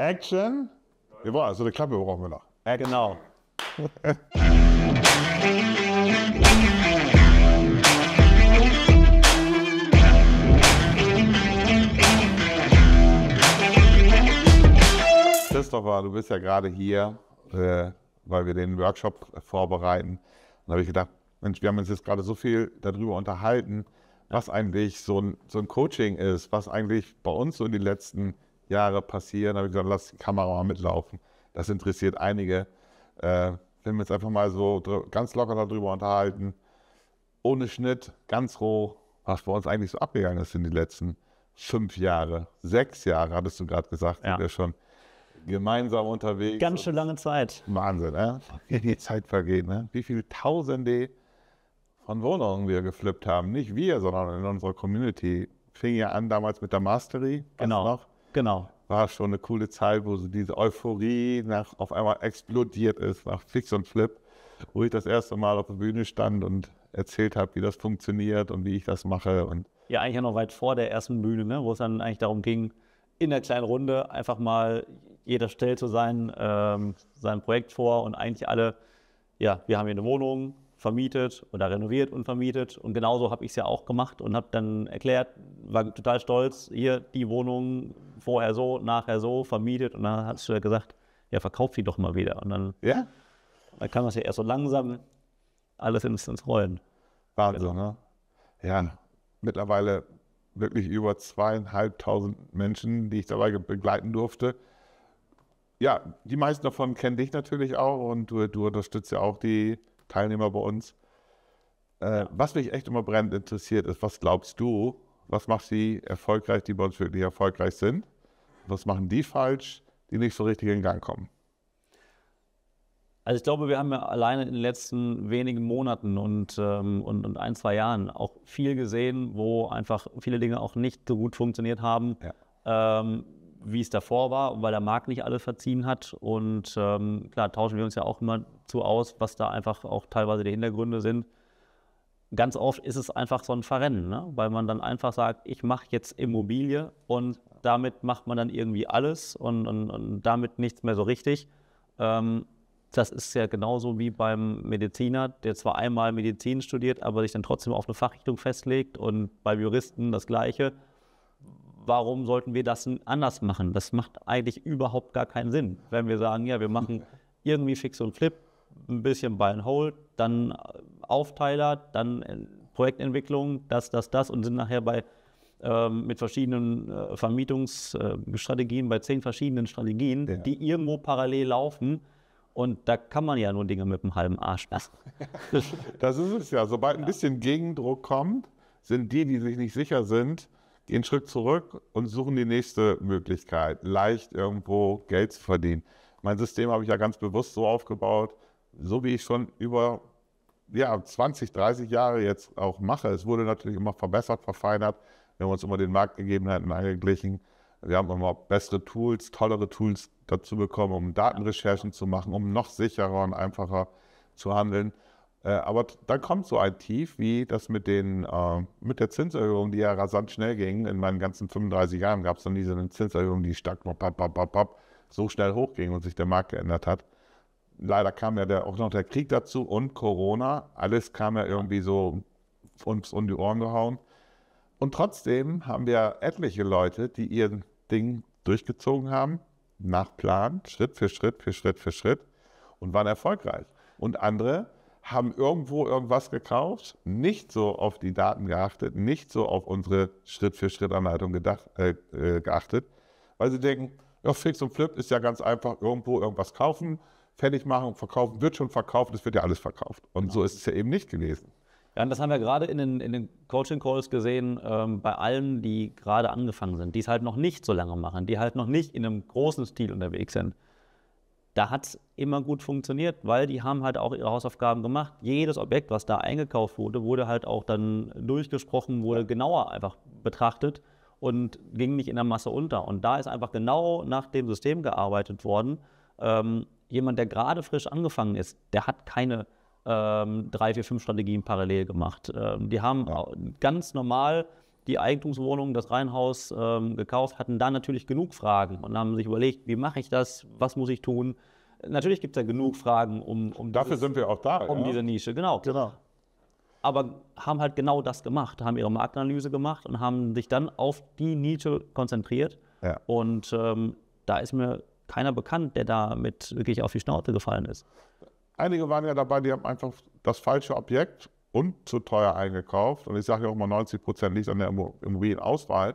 Action. Jawohl, also eine Klappe brauchen wir noch. Action. Genau. Christopher, du bist ja gerade hier, äh, weil wir den Workshop vorbereiten. Und da habe ich gedacht, Mensch, wir haben uns jetzt gerade so viel darüber unterhalten, was eigentlich so ein, so ein Coaching ist, was eigentlich bei uns so in den letzten Jahren Jahre passieren. Da habe ich gesagt, lass die Kamera mal mitlaufen. Das interessiert einige. Äh, wenn wir uns einfach mal so ganz locker darüber unterhalten, ohne Schnitt, ganz roh, was bei uns eigentlich so abgegangen ist in den letzten fünf Jahre, sechs Jahre, hattest du gerade gesagt, ja. sind wir schon gemeinsam unterwegs. Ganz schön lange Zeit. Wahnsinn, ne? Wie die Zeit vergeht, ne? Wie viele Tausende von Wohnungen wir geflippt haben. Nicht wir, sondern in unserer Community. Fing ja an damals mit der Mastery. Genau. Noch? Genau. War schon eine coole Zeit, wo so diese Euphorie nach, auf einmal explodiert ist, nach Fix und Flip, wo ich das erste Mal auf der Bühne stand und erzählt habe, wie das funktioniert und wie ich das mache. Und ja, eigentlich ja noch weit vor der ersten Bühne, ne? wo es dann eigentlich darum ging, in der kleinen Runde einfach mal jeder stellt so sein, ähm, sein Projekt vor und eigentlich alle, ja, wir haben hier eine Wohnung, vermietet oder renoviert und vermietet. Und genauso habe ich es ja auch gemacht und habe dann erklärt, war total stolz, hier die Wohnung vorher so, nachher so vermietet. Und dann hast du ja gesagt, ja, verkauf die doch mal wieder. Und dann, ja? dann kann man es ja erst so langsam alles ins, ins Rollen. Wahnsinn, genau. ne? Ja, mittlerweile wirklich über zweieinhalbtausend Menschen, die ich dabei begleiten durfte ja, die meisten davon kennen dich natürlich auch und du, du unterstützt ja auch die Teilnehmer bei uns. Äh, was mich echt immer brennend interessiert, ist, was glaubst du, was macht sie erfolgreich, die bei uns wirklich erfolgreich sind? Was machen die falsch, die nicht so richtig in Gang kommen? Also ich glaube, wir haben ja alleine in den letzten wenigen Monaten und, ähm, und, und, ein, zwei Jahren auch viel gesehen, wo einfach viele Dinge auch nicht so gut funktioniert haben. Ja. Ähm, wie es davor war, weil der Markt nicht alles verziehen hat. Und ähm, klar, tauschen wir uns ja auch immer zu aus, was da einfach auch teilweise die Hintergründe sind. Ganz oft ist es einfach so ein Verrennen, ne? weil man dann einfach sagt, ich mache jetzt Immobilie und damit macht man dann irgendwie alles und, und, und damit nichts mehr so richtig. Ähm, das ist ja genauso wie beim Mediziner, der zwar einmal Medizin studiert, aber sich dann trotzdem auf eine Fachrichtung festlegt und beim Juristen das Gleiche warum sollten wir das anders machen? Das macht eigentlich überhaupt gar keinen Sinn, wenn wir sagen, ja, wir machen irgendwie Fix und Flip, ein bisschen Buy and Hold, dann äh, Aufteiler, dann äh, Projektentwicklung, das, das, das und sind nachher bei ähm, mit verschiedenen äh, Vermietungsstrategien, bei zehn verschiedenen Strategien, ja. die irgendwo parallel laufen. Und da kann man ja nur Dinge mit dem halben Arsch lassen. das ist es ja. Sobald ein bisschen Gegendruck kommt, sind die, die sich nicht sicher sind, gehen einen Schritt zurück und suchen die nächste Möglichkeit, leicht irgendwo Geld zu verdienen. Mein System habe ich ja ganz bewusst so aufgebaut, so wie ich schon über ja, 20, 30 Jahre jetzt auch mache. Es wurde natürlich immer verbessert, verfeinert. Wir haben uns immer den Marktgegebenheiten angeglichen. Wir haben immer bessere Tools, tollere Tools dazu bekommen, um Datenrecherchen zu machen, um noch sicherer und einfacher zu handeln. Äh, aber dann kommt so ein Tief wie das mit, den, äh, mit der Zinserhöhung, die ja rasant schnell ging. In meinen ganzen 35 Jahren gab es noch nie so eine Zinserhöhung, die stark pop, pop, pop, pop, so schnell hochging und sich der Markt geändert hat. Leider kam ja der, auch noch der Krieg dazu und Corona. Alles kam ja irgendwie so uns um die Ohren gehauen. Und trotzdem haben wir etliche Leute, die ihr Ding durchgezogen haben, nach Plan, Schritt für Schritt, für Schritt für Schritt und waren erfolgreich. Und andere, haben irgendwo irgendwas gekauft, nicht so auf die Daten geachtet, nicht so auf unsere Schritt-für-Schritt-Anleitung äh, äh, geachtet, weil sie denken, ja, Fix und Flip ist ja ganz einfach, irgendwo irgendwas kaufen, fertig machen, verkaufen, wird schon verkauft, es wird ja alles verkauft. Und genau. so ist es ja eben nicht gewesen. Ja, und das haben wir gerade in den, in den Coaching-Calls gesehen, ähm, bei allen, die gerade angefangen sind, die es halt noch nicht so lange machen, die halt noch nicht in einem großen Stil unterwegs sind da hat es immer gut funktioniert, weil die haben halt auch ihre Hausaufgaben gemacht. Jedes Objekt, was da eingekauft wurde, wurde halt auch dann durchgesprochen, wurde genauer einfach betrachtet und ging nicht in der Masse unter. Und da ist einfach genau nach dem System gearbeitet worden. Ähm, jemand, der gerade frisch angefangen ist, der hat keine ähm, drei, vier, fünf Strategien parallel gemacht. Ähm, die haben ja. ganz normal die Eigentumswohnung, das Reihenhaus ähm, gekauft, hatten da natürlich genug Fragen und haben sich überlegt, wie mache ich das, was muss ich tun. Natürlich gibt es ja genug Fragen um, um Dafür dieses, sind wir auch da. Um ja? diese Nische, genau. genau. Aber haben halt genau das gemacht, haben ihre Marktanalyse gemacht und haben sich dann auf die Nische konzentriert. Ja. Und ähm, da ist mir keiner bekannt, der damit wirklich auf die Schnauze gefallen ist. Einige waren ja dabei, die haben einfach das falsche Objekt und zu teuer eingekauft. Und ich sage ja auch mal, 90 Prozent liegt an der Immobilienauswahl.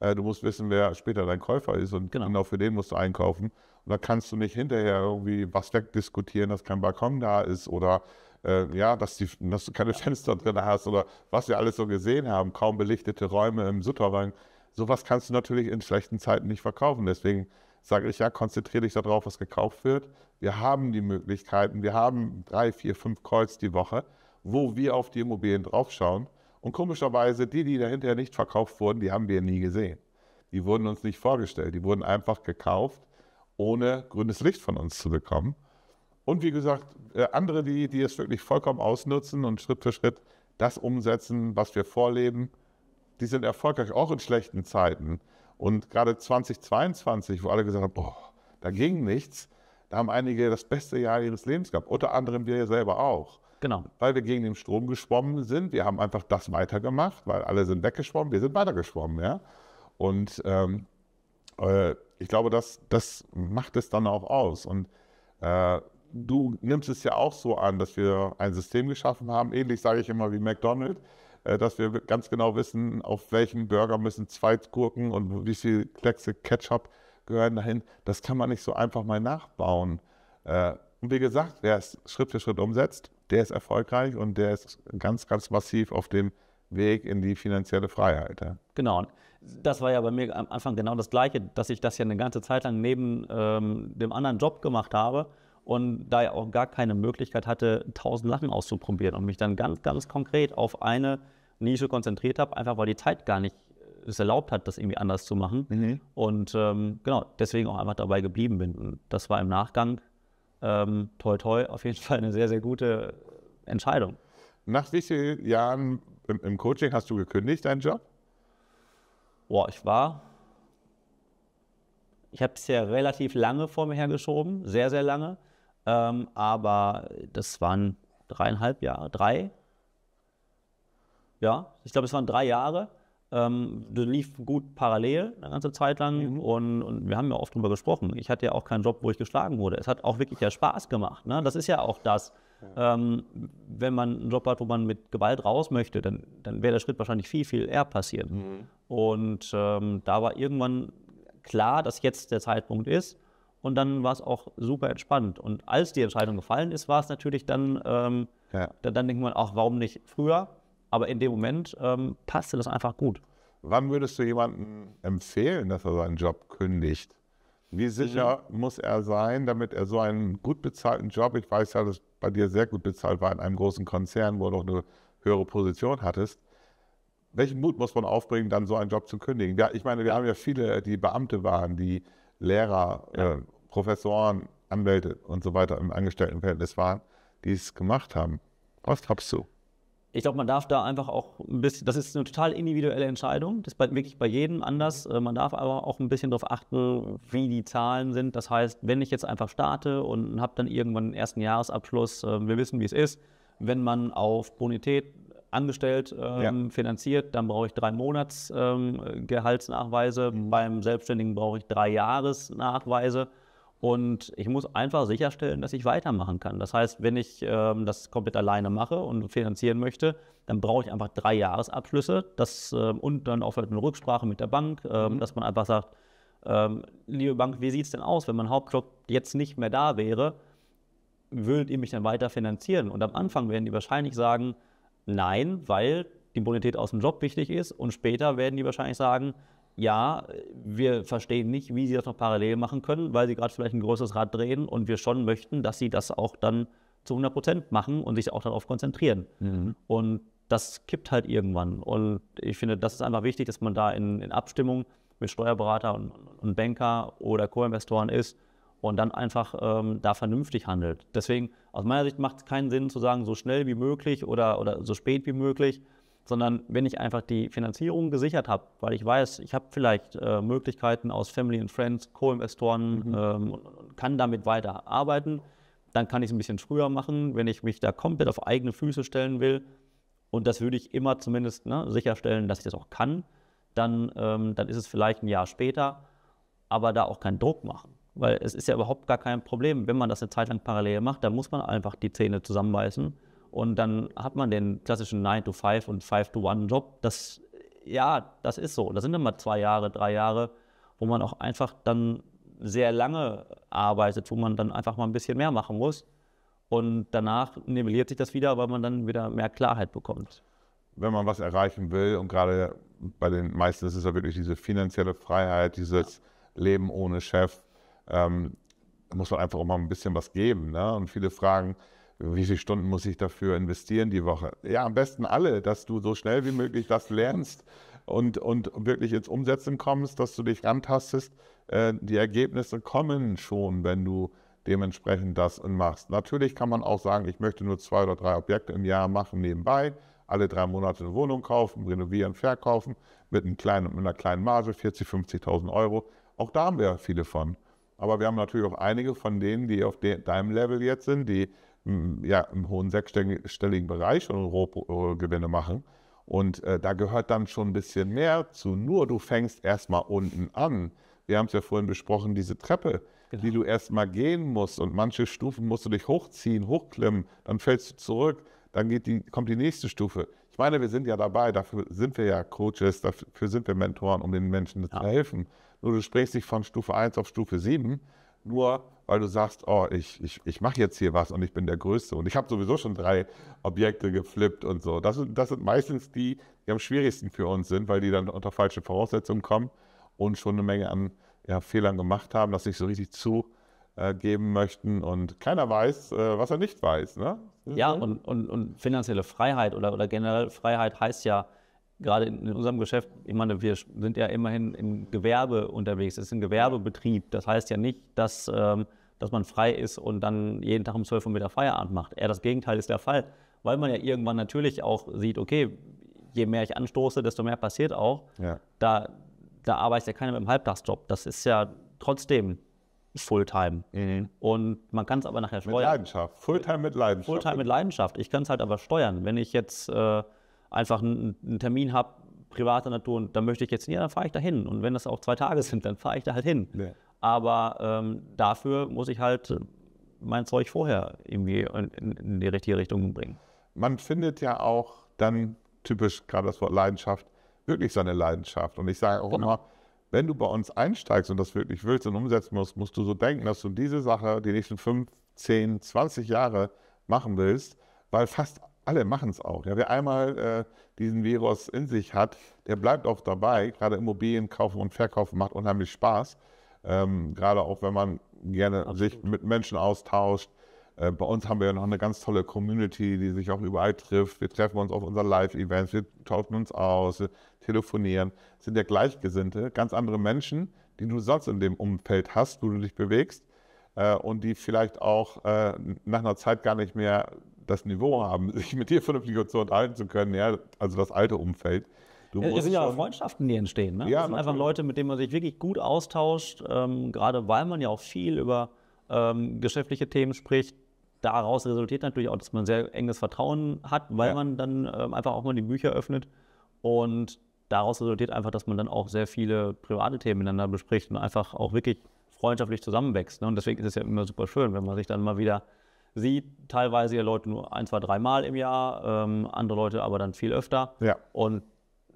Äh, du musst wissen, wer später dein Käufer ist und genau. genau, für den musst du einkaufen. Und da kannst du nicht hinterher irgendwie was wegdiskutieren, dass kein Balkon da ist oder äh, ja, dass, die, dass, du keine Fenster drin hast oder was wir alles so gesehen haben, kaum belichtete Räume im Sutterwang. Sowas kannst du natürlich in schlechten Zeiten nicht verkaufen. Deswegen sage ich ja, konzentriere dich darauf, was gekauft wird. Wir haben die Möglichkeiten, wir haben drei, vier, fünf Kreuz die Woche wo wir auf die Immobilien draufschauen. Und komischerweise, die, die dahinter nicht verkauft wurden, die haben wir nie gesehen. Die wurden uns nicht vorgestellt. Die wurden einfach gekauft, ohne grünes Licht von uns zu bekommen. Und wie gesagt, äh, andere, die, die es wirklich vollkommen ausnutzen und Schritt für Schritt das umsetzen, was wir vorleben, die sind erfolgreich, auch in schlechten Zeiten. Und gerade 2022, wo alle gesagt haben, boah, da ging nichts, da haben einige das beste Jahr ihres Lebens gehabt, unter anderem wir selber auch. Genau. Weil wir gegen den Strom geschwommen sind. Wir haben einfach das weitergemacht, weil alle sind weggeschwommen, wir sind weitergeschwommen, ja. Und ähm, äh, ich glaube, das, das macht es dann auch aus. Und äh, du nimmst es ja auch so an, dass wir ein System geschaffen haben, ähnlich sage ich immer wie McDonald's, äh, dass wir ganz genau wissen, auf welchen Burger müssen zwei Gurken und wie viel Kleckse Ketchup gehören dahin. Das kann man nicht so einfach mal nachbauen. Äh, und wie gesagt, wer es Schritt für Schritt umsetzt, der ist erfolgreich und der ist ganz, ganz massiv auf dem Weg in die finanzielle Freiheit. Ja. Genau. Das war ja bei mir am Anfang genau das Gleiche, dass ich das ja eine ganze Zeit lang neben ähm, dem anderen Job gemacht habe und da ja auch gar keine Möglichkeit hatte, tausend Sachen auszuprobieren und mich dann ganz, ganz konkret auf eine Nische konzentriert habe, einfach weil die Zeit gar nicht äh, es erlaubt hat, das irgendwie anders zu machen. Mhm. Und ähm, genau, deswegen auch einfach dabei geblieben bin. Und das war im Nachgang ähm, toi toi, auf jeden Fall eine sehr, sehr gute Entscheidung. Nach wie vielen Jahren im, im Coaching hast du gekündigt, deinen Job? Boah, ich war. Ich habe es ja relativ lange vor mir hergeschoben, sehr, sehr lange. Ähm, aber das waren dreieinhalb Jahre, drei. Ja, ich glaube, es waren drei Jahre. Ähm, das lief gut parallel eine ganze Zeit lang mhm. und, und, wir haben ja oft darüber gesprochen. Ich hatte ja auch keinen Job, wo ich geschlagen wurde. Es hat auch wirklich ja Spaß gemacht. Ne? Das ist ja auch das. Ähm, wenn man einen Job hat, wo man mit Gewalt raus möchte, dann, dann wäre der Schritt wahrscheinlich viel, viel eher passiert. Mhm. Und ähm, da war irgendwann klar, dass jetzt der Zeitpunkt ist. Und dann war es auch super entspannt. Und als die Entscheidung gefallen ist, war es natürlich dann, ähm, ja. dann, dann denkt man, auch, warum nicht früher? Aber in dem Moment ähm, passte das einfach gut. Wann würdest du jemandem empfehlen, dass er seinen Job kündigt? Wie sicher mhm. muss er sein, damit er so einen gut bezahlten Job, ich weiß ja, dass bei dir sehr gut bezahlt war in einem großen Konzern, wo du noch eine höhere Position hattest, welchen Mut muss man aufbringen, dann so einen Job zu kündigen? Ja, ich meine, wir haben ja viele, die Beamte waren, die Lehrer, ja. äh, Professoren, Anwälte und so weiter im Angestelltenverhältnis waren, die es gemacht haben. Was glaubst du? Ich glaube, man darf da einfach auch ein bisschen, das ist eine total individuelle Entscheidung, das ist bei, wirklich bei jedem anders. Äh, man darf aber auch ein bisschen darauf achten, wie die Zahlen sind. Das heißt, wenn ich jetzt einfach starte und habe dann irgendwann den ersten Jahresabschluss, äh, wir wissen, wie es ist, wenn man auf Bonität angestellt ähm, ja. finanziert, dann brauche ich drei Monatsgehaltsnachweise. Ähm, Gehaltsnachweise. Mhm. Beim Selbstständigen brauche ich drei Jahresnachweise. Und ich muss einfach sicherstellen, dass ich weitermachen kann. Das heißt, wenn ich ähm, das komplett alleine mache und finanzieren möchte, dann brauche ich einfach drei Jahresabschlüsse das, ähm, und dann auch eine Rücksprache mit der Bank, ähm, mhm. dass man einfach sagt, ähm, liebe Bank, wie sieht es denn aus, wenn mein Hauptjob jetzt nicht mehr da wäre, würdet ihr mich dann weiter finanzieren? Und am Anfang werden die wahrscheinlich sagen, nein, weil die Bonität aus dem Job wichtig ist. Und später werden die wahrscheinlich sagen, ja, wir verstehen nicht, wie sie das noch parallel machen können, weil sie gerade vielleicht ein größeres Rad drehen und wir schon möchten, dass sie das auch dann zu 100 Prozent machen und sich auch darauf konzentrieren. Mhm. Und das kippt halt irgendwann. Und ich finde, das ist einfach wichtig, dass man da in, in Abstimmung mit Steuerberater und, und Banker oder Co-Investoren ist und dann einfach ähm, da vernünftig handelt. Deswegen, aus meiner Sicht macht es keinen Sinn zu sagen, so schnell wie möglich oder, oder so spät wie möglich, sondern wenn ich einfach die Finanzierung gesichert habe, weil ich weiß, ich habe vielleicht äh, Möglichkeiten aus Family and Friends, Co-Investoren mhm. ähm, und, kann damit weiter arbeiten, dann kann ich es ein bisschen früher machen, wenn ich mich da komplett auf eigene Füße stellen will. Und das würde ich immer zumindest ne, sicherstellen, dass ich das auch kann. Dann, ähm, dann ist es vielleicht ein Jahr später, aber da auch keinen Druck machen. Weil es ist ja überhaupt gar kein Problem, wenn man das eine Zeit lang parallel macht, dann muss man einfach die Zähne zusammenbeißen und dann hat man den klassischen 9-to-5 und 5-to-1-Job. Das, ja, das ist so. Das sind immer zwei Jahre, drei Jahre, wo man auch einfach dann sehr lange arbeitet, wo man dann einfach mal ein bisschen mehr machen muss. Und danach nivelliert sich das wieder, weil man dann wieder mehr Klarheit bekommt. Wenn man was erreichen will, und gerade bei den meisten ist es ja wirklich diese finanzielle Freiheit, dieses ja. Leben ohne Chef, ähm, muss man einfach auch mal ein bisschen was geben. Ne? Und viele fragen, wie viele Stunden muss ich dafür investieren die Woche? Ja, am besten alle, dass du so schnell wie möglich das lernst und, und wirklich ins Umsetzen kommst, dass du dich rantastest. Äh, die Ergebnisse kommen schon, wenn du dementsprechend das machst. Natürlich kann man auch sagen, ich möchte nur zwei oder drei Objekte im Jahr machen nebenbei, alle drei Monate eine Wohnung kaufen, renovieren, verkaufen, mit, einem kleinen, mit einer kleinen Marge, 40.000, 50.000 Euro. Auch da haben wir viele von. Aber wir haben natürlich auch einige von denen, die auf de deinem Level jetzt sind, die ja, im hohen sechsstelligen Bereich und Rohgewinne äh, machen. Und äh, da gehört dann schon ein bisschen mehr zu. Nur du fängst erstmal unten an. Wir haben es ja vorhin besprochen, diese Treppe, genau. die du erstmal gehen musst. Und manche Stufen musst du dich hochziehen, hochklimmen, dann fällst du zurück, dann die, kommt die nächste Stufe. Ich meine, wir sind ja dabei, dafür sind wir ja Coaches, dafür sind wir Mentoren, um den Menschen ja. zu helfen. Nur du sprichst dich von Stufe 1 auf Stufe 7. Nur weil du sagst, oh, ich, ich, ich mache jetzt hier was und ich bin der Größte und ich habe sowieso schon drei Objekte geflippt und so. Das sind, das sind meistens die, die am schwierigsten für uns sind, weil die dann unter falsche Voraussetzungen kommen und schon eine Menge an ja, Fehlern gemacht haben, das nicht so richtig zugeben äh, möchten und keiner weiß, äh, was er nicht weiß. Ne? Ja, und, und, und finanzielle Freiheit oder, oder generell Freiheit heißt ja, gerade in unserem Geschäft, ich meine, wir sind ja immerhin im Gewerbe unterwegs, es ist ein Gewerbebetrieb. Das heißt ja nicht, dass ähm, dass man frei ist und dann jeden Tag um 12 Uhr mit der Feierabend macht. Eher das Gegenteil ist der Fall, weil man ja irgendwann natürlich auch sieht, okay, je mehr ich anstoße, desto mehr passiert auch. Ja. Da, da arbeitet ja keiner mit einem Halbtagsjob. Das ist ja trotzdem Fulltime. Mhm. Und man kann es aber nachher steuern. Mit Leidenschaft. Fulltime mit Leidenschaft. Fulltime mit Leidenschaft. Ich kann es halt aber steuern. Wenn ich jetzt äh, einfach einen, Termin habe, privater Natur, und dann möchte ich jetzt, ja, dann fahre ich da hin. Und wenn das auch zwei Tage sind, dann fahre ich da halt hin. Ja. Aber ähm, dafür muss ich halt mein Zeug vorher irgendwie in, in, die richtige Richtung bringen. Man findet ja auch dann typisch gerade das Wort Leidenschaft, wirklich seine Leidenschaft. Und ich sage auch genau. immer, wenn du bei uns einsteigst und das wirklich willst und umsetzen musst, musst du so denken, dass du diese Sache die nächsten 5, 10, 20 Jahre machen willst, weil fast alle machen es auch. Ja, wer einmal äh, diesen Virus in sich hat, der bleibt auch dabei. Gerade Immobilien kaufen und verkaufen macht unheimlich Spaß. Ähm, gerade auch, wenn man gerne Absolut. sich mit Menschen austauscht. Äh, bei uns haben wir ja noch eine ganz tolle Community, die sich auch überall trifft. Wir treffen uns auf unseren Live-Events, wir tauschen uns aus, telefonieren, sind ja Gleichgesinnte, ganz andere Menschen, die du sonst in dem Umfeld hast, wo du dich bewegst äh, und die vielleicht auch äh, nach einer Zeit gar nicht mehr das Niveau haben, sich mit dir vernünftig zu unterhalten zu können, ja, also das alte Umfeld. Du es sind ja Freundschaften, die entstehen. Ne? Ja, das sind einfach Leute, mit denen man sich wirklich gut austauscht, ähm, gerade weil man ja auch viel über ähm, geschäftliche Themen spricht. Daraus resultiert natürlich auch, dass man sehr enges Vertrauen hat, weil ja. man dann ähm, einfach auch mal die Bücher öffnet. Und daraus resultiert einfach, dass man dann auch sehr viele private Themen miteinander bespricht und einfach auch wirklich freundschaftlich zusammenwächst. Ne? Und deswegen ist es ja immer super schön, wenn man sich dann mal wieder sieht. Teilweise ja Leute nur ein, zwei, dreimal im Jahr, ähm, andere Leute aber dann viel öfter. Ja. Und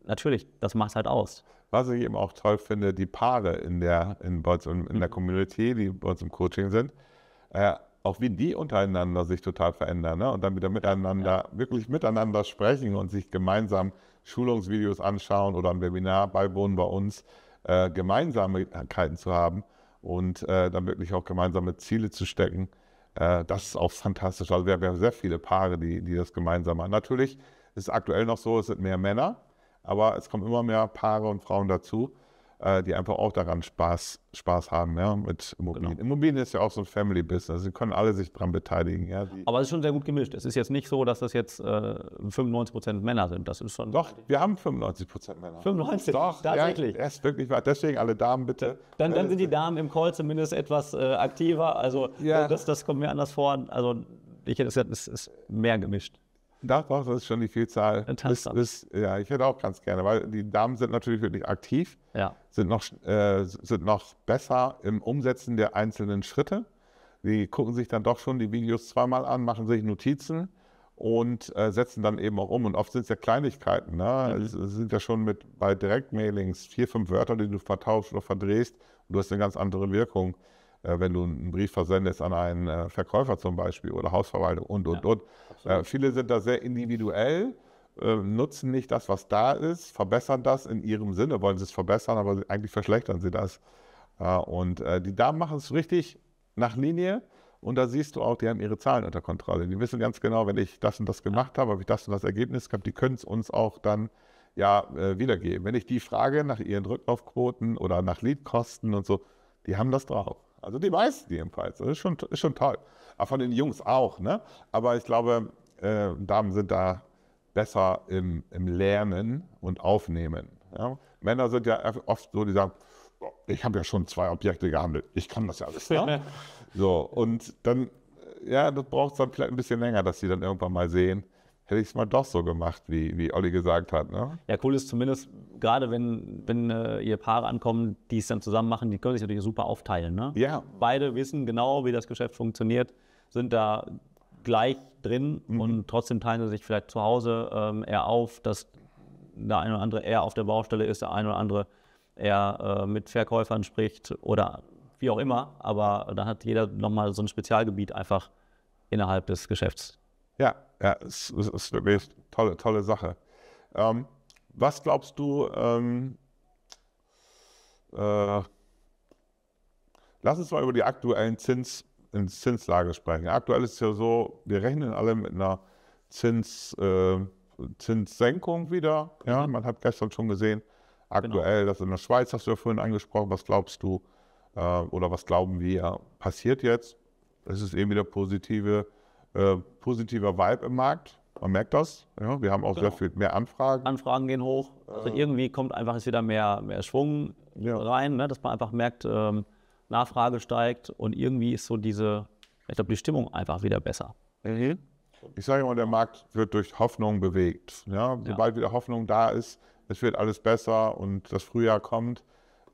natürlich, das macht halt aus. Was ich eben auch toll finde, die Paare in der, in, in der mhm. Community, die bei uns im Coaching sind, äh, auch wie die untereinander sich total verändern ne? und dann wieder miteinander, ja. wirklich miteinander sprechen und sich gemeinsam Schulungsvideos anschauen oder ein Webinar beiwohnen bei uns, äh, Gemeinsamkeiten zu haben und äh, dann wirklich auch gemeinsame Ziele zu stecken. Äh, das ist auch fantastisch. Also wir, wir haben sehr viele Paare, die, die das gemeinsam machen. Natürlich ist es aktuell noch so, es sind mehr Männer, aber es kommen immer mehr Paare und Frauen dazu, äh, die einfach auch daran Spaß, Spaß haben ja, mit Immobilien. Genau. Immobilien ist ja auch so ein Family-Business, also sie können alle sich daran beteiligen. Ja, aber es ist schon sehr gut gemischt. Es ist jetzt nicht so, dass das jetzt äh, 95 Prozent Männer sind. Das ist schon Doch, wir haben 95 Prozent Männer. 95? Doch, tatsächlich. Ja, ist wirklich wahr. Deswegen alle Damen bitte. Dann, dann äh, sind die Damen im Call zumindest etwas äh, aktiver. Also ja. Äh, das, das kommt mir anders vor. Also ich hätte gesagt, es ist mehr gemischt. Doch, doch, das ist schon die Vielzahl. Ist, ist, ja, ich hätte auch ganz gerne, weil die Damen sind natürlich wirklich aktiv, ja. sind, noch, äh, sind noch besser im Umsetzen der einzelnen Schritte. Die gucken sich dann doch schon die Videos zweimal an, machen sich Notizen und äh, setzen dann eben auch um. Und oft sind es ja Kleinigkeiten. Ne? Mhm. Es, es, sind ja schon mit bei Direktmailings vier, fünf Wörter, die du vertauschst oder verdrehst und du hast eine ganz andere Wirkung. Äh, wenn du einen Brief versendest an einen äh, Verkäufer zum Beispiel oder Hausverwaltung und, und, ja, und. Absolut. Äh, viele sind da sehr individuell, nutzen nicht das, was da ist, verbessern das in ihrem Sinne, wollen sie es verbessern, aber eigentlich verschlechtern sie das. und die Damen machen es richtig nach Linie. Und da siehst du auch, die haben ihre Zahlen unter Kontrolle. Die wissen ganz genau, wenn ich das und das gemacht habe, habe ich das und das Ergebnis gehabt. Die können es uns auch dann ja wiedergeben. Wenn ich die frage nach ihren Rücklaufquoten oder nach Leadkosten und so, die haben das drauf. Also die meisten jedenfalls. Das ist schon, ist schon toll. Aber von den Jungs auch, ne? Aber ich glaube, äh, Damen sind da besser im, im Lernen und Aufnehmen. Ja? Männer sind ja oft so, die sagen, ich habe ja schon zwei Objekte gehandelt, ich kann das ja alles. Ja? Ne? So, und dann, äh, ja, das braucht es dann vielleicht ein bisschen länger, dass sie dann irgendwann mal sehen, hätte ich es mal doch so gemacht, wie, wie Olli gesagt hat. Ne? Ja, cool ist zumindest, gerade wenn, wenn äh, ihr Paare ankommen, die es dann zusammen machen, die können sich natürlich super aufteilen. Ne? Ja. Beide wissen genau, wie das Geschäft funktioniert, sind da gleich drin mhm. und trotzdem teilen sie sich vielleicht zu Hause ähm, eher auf, dass der eine oder andere eher auf der Baustelle ist, der eine oder andere eher äh, mit Verkäufern spricht oder wie auch immer. Aber da hat jeder nochmal so ein Spezialgebiet einfach innerhalb des Geschäfts. Ja, ja, es, es ist wirklich eine tolle, tolle Sache. Ähm, was glaubst du, ähm, äh, lass uns mal über die aktuellen Zins, Zinslage sprechen. Aktuell ist es ja so, wir rechnen alle mit einer Zins, äh, Zinssenkung wieder. Ja, mhm. man hat gestern schon gesehen, genau. aktuell, genau. das in der Schweiz hast du ja vorhin angesprochen. Was glaubst du äh, oder was glauben wir, passiert jetzt? Es ist eben wieder positive äh, positiver Vibe im Markt. Man merkt das. Ja, wir haben auch genau. sehr viel mehr Anfragen. Anfragen gehen hoch. Also äh, irgendwie kommt einfach jetzt wieder mehr, mehr Schwung ja. rein, ne? dass man einfach merkt, ähm, Nachfrage steigt und irgendwie ist so diese, ich glaube, die Stimmung einfach wieder besser. Mhm. Ich sage immer, der Markt wird durch Hoffnung bewegt. Ja? Sobald wieder Hoffnung da ist, es wird alles besser und das Frühjahr kommt.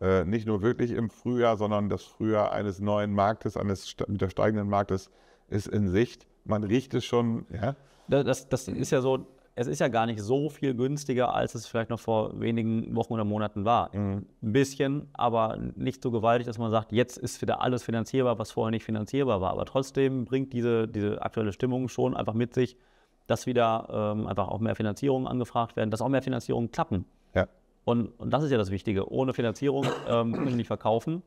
Äh, nicht nur wirklich im Frühjahr, sondern das Frühjahr eines neuen Marktes, eines mit der steigenden Marktes ist in Sicht man riecht es schon, ja. Das, das ist ja so, es ist ja gar nicht so viel günstiger, als es vielleicht noch vor wenigen Wochen oder Monaten war. Mhm. Ein bisschen, aber nicht so gewaltig, dass man sagt, jetzt ist wieder alles finanzierbar, was vorher nicht finanzierbar war. Aber trotzdem bringt diese, diese aktuelle Stimmung schon einfach mit sich, dass wieder ähm, einfach auch mehr Finanzierungen angefragt werden, dass auch mehr Finanzierungen klappen. Ja. Und, und das ist ja das Wichtige. Ohne Finanzierung ähm, können wir nicht verkaufen.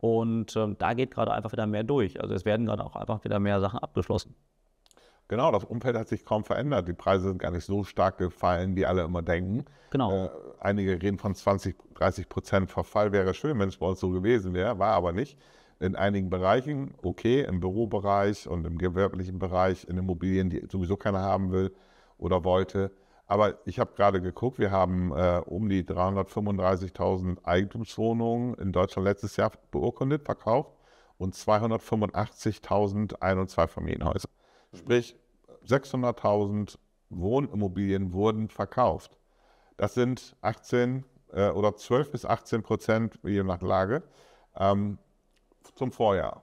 Und ähm, da geht gerade einfach wieder mehr durch. Also es werden gerade auch einfach wieder mehr Sachen abgeschlossen. Genau, das Umfeld hat sich kaum verändert. Die Preise sind gar nicht so stark gefallen, wie alle immer denken. Genau. Äh, einige reden von 20, 30 Prozent Verfall. Wäre schön, wenn es bei uns so gewesen wäre, war aber nicht. In einigen Bereichen, okay, im Bürobereich und im gewerblichen Bereich, in Immobilien, die sowieso keiner haben will oder wollte. Aber ich habe gerade geguckt, wir haben äh, um die 335.000 Eigentumswohnungen in Deutschland letztes Jahr beurkundet, verkauft und 285.000 Ein- und Zweifamilienhäuser. Sprich, 600.000 Wohnimmobilien wurden verkauft. Das sind 18 äh, oder 12 bis 18 Prozent, je nach Lage, ähm, zum Vorjahr.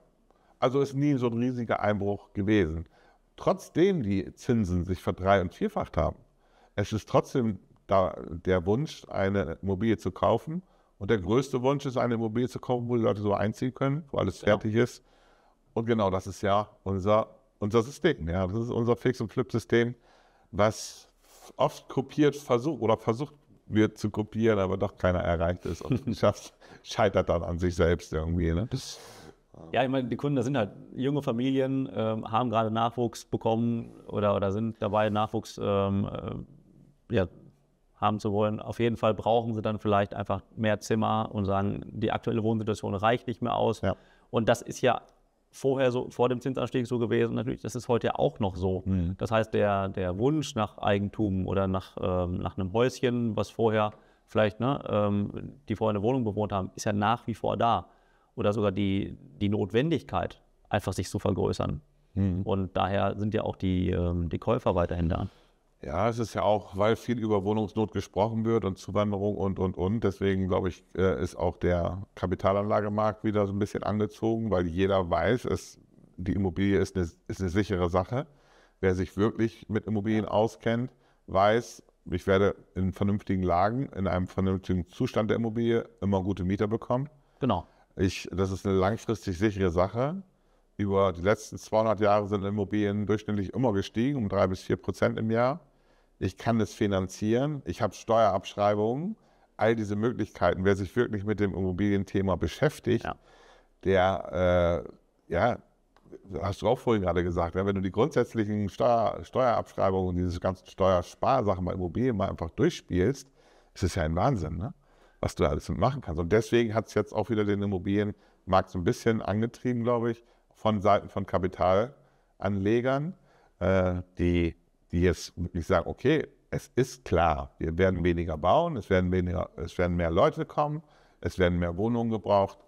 Also ist nie so ein riesiger Einbruch gewesen. Trotzdem die Zinsen sich verdreifacht und vierfacht haben. Es ist trotzdem da, der Wunsch, eine Immobilie zu kaufen. Und der größte Wunsch ist, eine Immobilie zu kaufen, wo die Leute so einziehen können, wo alles ja. Genau. fertig ist. Und genau das ist ja unser unser System. Ja, das ist unser Fix- und Flip-System, was oft kopiert versucht oder versucht wird zu kopieren, aber doch keiner erreicht ist und schafft, scheitert dann an sich selbst irgendwie. Ne? Ja, ich meine, die Kunden, das sind halt junge Familien, ähm, haben gerade Nachwuchs bekommen oder, oder sind dabei, Nachwuchs ähm, äh, ja, haben zu wollen. Auf jeden Fall brauchen sie dann vielleicht einfach mehr Zimmer und sagen, die aktuelle Wohnsituation reicht nicht mehr aus. Ja. Und das ist ja vorher so, vor dem Zinsanstieg so gewesen. Natürlich, das ist heute ja auch noch so. Mhm. Das heißt, der, der Wunsch nach Eigentum oder nach, ähm, nach einem Häuschen, was vorher vielleicht, ne, ähm, die vorher eine Wohnung bewohnt haben, ist ja nach wie vor da. Oder sogar die, die Notwendigkeit, einfach sich zu vergrößern. Mhm. Und daher sind ja auch die, ähm, die Käufer weiterhin da. Ja, es ist ja auch, weil viel über Wohnungsnot gesprochen wird und Zuwanderung und, und, und. Deswegen glaube ich, äh, ist auch der Kapitalanlagemarkt wieder so ein bisschen angezogen, weil jeder weiß, es, die Immobilie ist eine, ist eine sichere Sache. Wer sich wirklich mit Immobilien auskennt, weiß, ich werde in vernünftigen Lagen, in einem vernünftigen Zustand der Immobilie immer gute Mieter bekommen. Genau. Ich, das ist eine langfristig sichere Sache über die letzten 200 Jahre sind Immobilien durchschnittlich immer gestiegen, um drei bis vier Prozent im Jahr. Ich kann das finanzieren. Ich habe Steuerabschreibungen. All diese Möglichkeiten. Wer sich wirklich mit dem Immobilienthema beschäftigt, ja. der, äh, ja, hast du auch vorhin gerade gesagt, ne, wenn du die grundsätzlichen Steuer, Steuerabschreibungen und diese ganzen Steuersparsachen bei Immobilien mal einfach durchspielst, ist es ja ein Wahnsinn, ne? was du da alles mit machen kannst. Und deswegen hat es jetzt auch wieder den Immobilienmarkt so ein bisschen angetrieben, glaube ich, von Seiten von Kapitalanlegern, äh, die, die jetzt wirklich sagen, okay, es ist klar, wir werden weniger bauen, es werden, weniger, es werden mehr Leute kommen, es werden mehr Wohnungen gebraucht.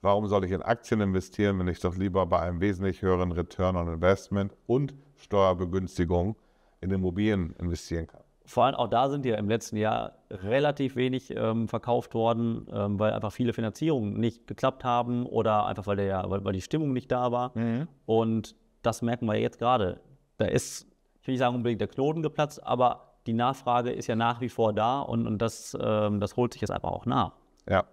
Warum soll ich in Aktien investieren, wenn ich doch lieber bei einem wesentlich höheren Return on Investment und Steuerbegünstigung in Immobilien investieren kann? Vor allem auch da sind ja im letzten Jahr relativ wenig ähm, verkauft worden, ähm, weil einfach viele Finanzierungen nicht geklappt haben oder einfach weil, der, weil, weil die Stimmung nicht da war. Mhm. Und das merken wir jetzt gerade. Da ist, ich will nicht sagen unbedingt der Knoten geplatzt, aber die Nachfrage ist ja nach wie vor da und, und das, ähm, das holt sich jetzt einfach auch nach. Ja.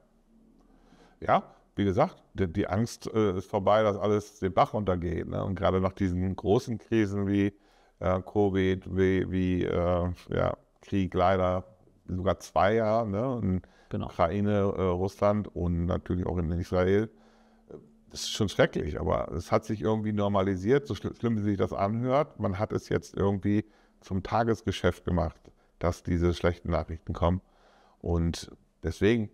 Ja, wie gesagt, die, die Angst äh, ist vorbei, dass alles den Bach runtergeht. Ne? Und gerade nach diesen großen Krisen wie äh, Covid, wie, wie äh, ja, Krieg leider sogar zwei Jahre, ne? in genau. Ukraine, äh, Russland und natürlich auch in Israel. Das ist schon schrecklich, aber es hat sich irgendwie normalisiert, so schlimm wie sich das anhört. Man hat es jetzt irgendwie zum Tagesgeschäft gemacht, dass diese schlechten Nachrichten kommen. Und deswegen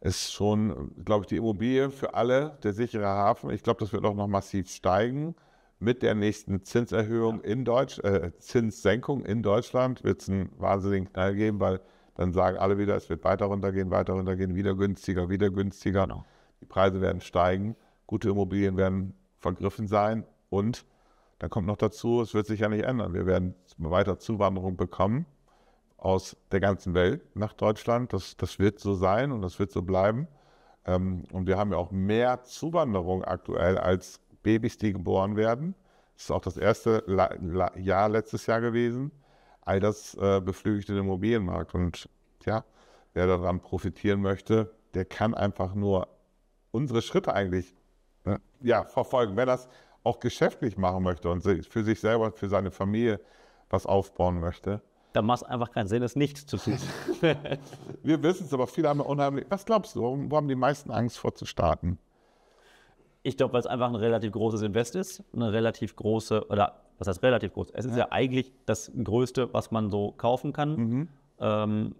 ist schon, glaube ich, die Immobilie für alle der sichere Hafen. Ich glaube, das wird auch noch massiv steigen mit der nächsten Zinserhöhung in Deutsch, äh, Zinssenkung in Deutschland wird es einen wahnsinnigen Knall geben, weil dann sagen alle wieder, es wird weiter runtergehen, weiter runtergehen, wieder günstiger, wieder günstiger. Genau. Die Preise werden steigen, gute Immobilien werden vergriffen sein und dann kommt noch dazu, es wird sich ja nicht ändern. Wir werden weiter Zuwanderung bekommen aus der ganzen Welt nach Deutschland. Das, das wird so sein und das wird so bleiben. Ähm, und wir haben ja auch mehr Zuwanderung aktuell als Babys, die geboren werden. Das ist auch das erste La La Jahr letztes Jahr gewesen. All das äh, beflügelt den Immobilienmarkt. Und ja, wer daran profitieren möchte, der kann einfach nur unsere Schritte eigentlich ne, ja, verfolgen. Wer das auch geschäftlich machen möchte und für sich selber für seine Familie was aufbauen möchte, Da macht es einfach keinen Sinn, es nicht zu tun. wir wissen es, aber viele haben unheimlich. Was glaubst du, wo haben die meisten Angst vor zu starten? Ich glaube, weil es einfach ein relativ großes Invest ist, eine relativ große, oder was heißt relativ groß? Es ist ja, ja eigentlich das Größte, was man so kaufen kann. Mhm. Ähm,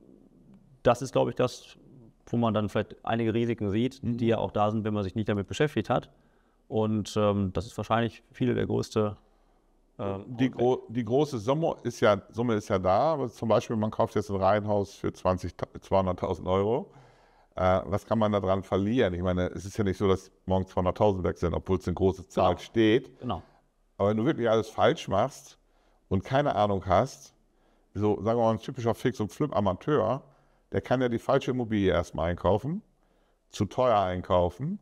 das ist, glaube ich, das, wo man dann vielleicht einige Risiken sieht, mhm. die ja auch da sind, wenn man sich nicht damit beschäftigt hat. Und ähm, das ist wahrscheinlich viele der größte. Äh, die, gro die, große Summe ist ja, Summe ist ja da. Aber zum Beispiel, man kauft jetzt ein Reihenhaus für 200.000 Euro. Äh, was kann man daran verlieren? Ich meine, es ist ja nicht so, dass morgen 200.000 weg sind, obwohl es eine große Zahl genau. steht. Genau. Aber wenn du wirklich alles falsch machst und keine Ahnung hast, so sagen wir mal ein typischer Fix- und Flip-Amateur, der kann ja die falsche Immobilie erstmal einkaufen, zu teuer einkaufen,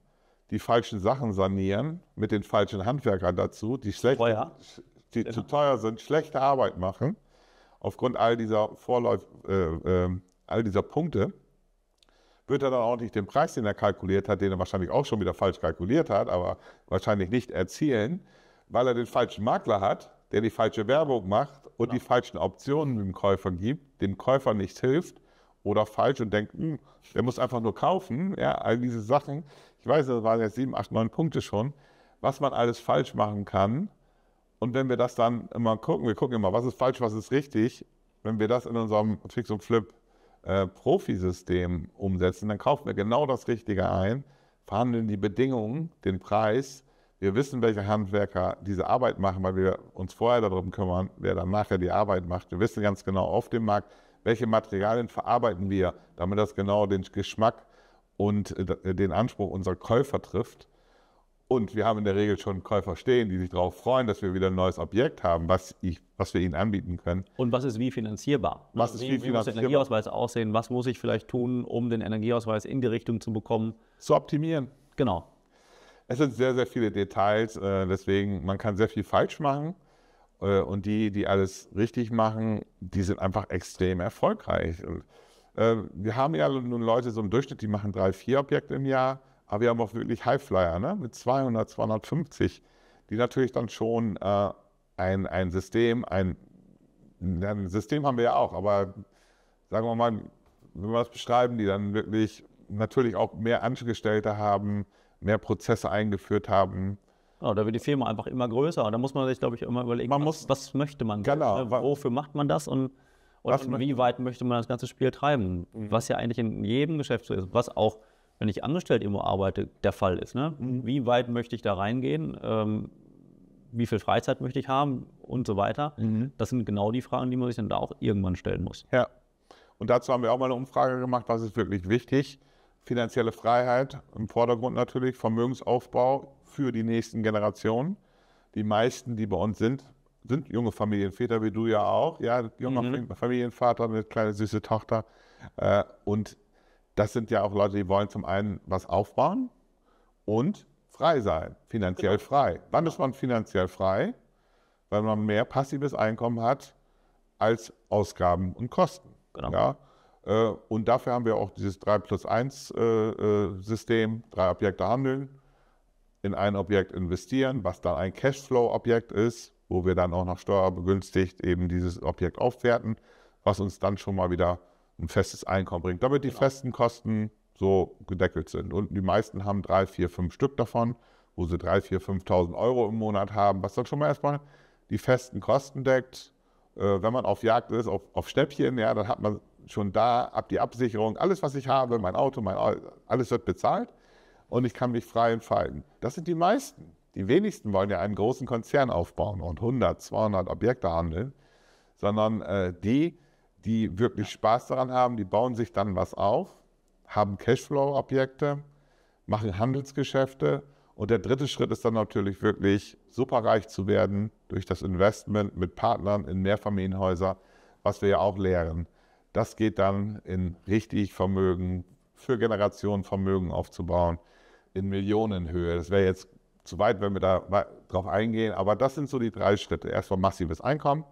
die falschen Sachen sanieren, mit den falschen Handwerkern dazu, die, schlecht, die genau. zu teuer sind, schlechte Arbeit machen. Aufgrund all dieser Vorläuf, äh, äh, all dieser Punkte wird er dann ordentlich den Preis, den er kalkuliert hat, den er wahrscheinlich auch schon wieder falsch kalkuliert hat, aber wahrscheinlich nicht erzielen, weil er den falschen Makler hat, der die falsche Werbung macht und ja. die falschen Optionen dem Käufer gibt, dem Käufer nicht hilft oder falsch und denkt, hm, der muss einfach nur kaufen, ja, all diese Sachen. Ich weiß, das waren jetzt sieben, acht, neun Punkte schon, was man alles falsch machen kann. Und wenn wir das dann immer gucken, wir gucken immer, was ist falsch, was ist richtig, wenn wir das in unserem Fix und Flip äh, Profisystem umsetzen, dann kaufen wir genau das Richtige ein, verhandeln die Bedingungen, den Preis. Wir wissen, welche Handwerker diese Arbeit machen, weil wir uns vorher darum kümmern, wer dann nachher die Arbeit macht. Wir wissen ganz genau auf dem Markt, welche Materialien verarbeiten wir, damit das genau den Geschmack und äh, den Anspruch unserer Käufer trifft. Und wir haben in der Regel schon Käufer stehen, die sich darauf freuen, dass wir wieder ein neues Objekt haben, was, ich, was wir ihnen anbieten können. Und was ist wie finanzierbar? Was ist wie, wie finanzierbar? muss der Energieausweis aussehen? Was muss ich vielleicht tun, um den Energieausweis in die Richtung zu bekommen? Zu optimieren. Genau. Es sind sehr, sehr viele Details. Äh, deswegen, man kann sehr viel falsch machen. Äh, und die, die alles richtig machen, die sind einfach extrem erfolgreich. Und, äh, wir haben ja nun Leute so im Durchschnitt, die machen drei, vier Objekte im Jahr aber wir haben auch wirklich Highflyer ne? mit 200, 250, die natürlich dann schon äh, ein, ein System, ein, ein System haben wir ja auch, aber sagen wir mal, wenn wir das beschreiben, die dann wirklich natürlich auch mehr Angestellte haben, mehr Prozesse eingeführt haben. Genau, da wird die Firma einfach immer größer. Da muss man sich, glaube ich, immer überlegen, was, muss, was, möchte man? Genau. Ne? Wofür macht man das und, und, und wie weit möchte man das ganze Spiel treiben? Mhm. Was ja eigentlich in jedem Geschäft so ist, was auch wenn ich angestellt irgendwo arbeite, der Fall ist. Ne? Mhm. Wie weit möchte ich da reingehen? Ähm, wie viel Freizeit möchte ich haben und so weiter. Mhm. Das sind genau die Fragen, die man sich dann da auch irgendwann stellen muss. Ja. Und dazu haben wir auch mal eine Umfrage gemacht, was ist wirklich wichtig. Finanzielle Freiheit im Vordergrund natürlich, Vermögensaufbau für die nächsten Generationen. Die meisten, die bei uns sind, sind junge Familienväter, wie du ja auch. Ja, junger mhm. Familienvater, eine kleine süße Tochter. Äh, und das sind ja auch Leute, die wollen zum einen was aufbauen und frei sein, finanziell genau. frei. Wann ist man finanziell frei? Weil man mehr passives Einkommen hat als Ausgaben und Kosten. Genau. Ja? Äh, und dafür haben wir auch dieses 3 plus 1 äh, äh, System, drei Objekte handeln, in ein Objekt investieren, was dann ein Cashflow-Objekt ist, wo wir dann auch nach Steuer begünstigt eben dieses Objekt aufwerten, was uns dann schon mal wieder ein festes Einkommen bringt, damit die genau. festen Kosten so gedeckelt sind. Und die meisten haben drei, vier, fünf Stück davon, wo sie drei, vier, 5.000 Euro im Monat haben, was dann schon mal erstmal die festen Kosten deckt. Äh, wenn man auf Jagd ist, auf, auf Schnäppchen, ja, dann hat man schon da ab die Absicherung, alles, was ich habe, mein Auto, mein alles wird bezahlt und ich kann mich frei entfalten. Das sind die meisten. Die wenigsten wollen ja einen großen Konzern aufbauen und 100, 200 Objekte handeln, sondern äh, die die wirklich Spaß daran haben, die bauen sich dann was auf, haben Cashflow-Objekte, machen Handelsgeschäfte. Und der dritte Schritt ist dann natürlich wirklich superreich zu werden durch das Investment mit Partnern in Mehrfamilienhäuser, was wir ja auch lehren. Das geht dann in richtig Vermögen, für Generationen Vermögen aufzubauen, in Millionenhöhe. Das wäre jetzt zu weit, wenn wir da drauf eingehen. Aber das sind so die drei Schritte. Erstmal massives Einkommen,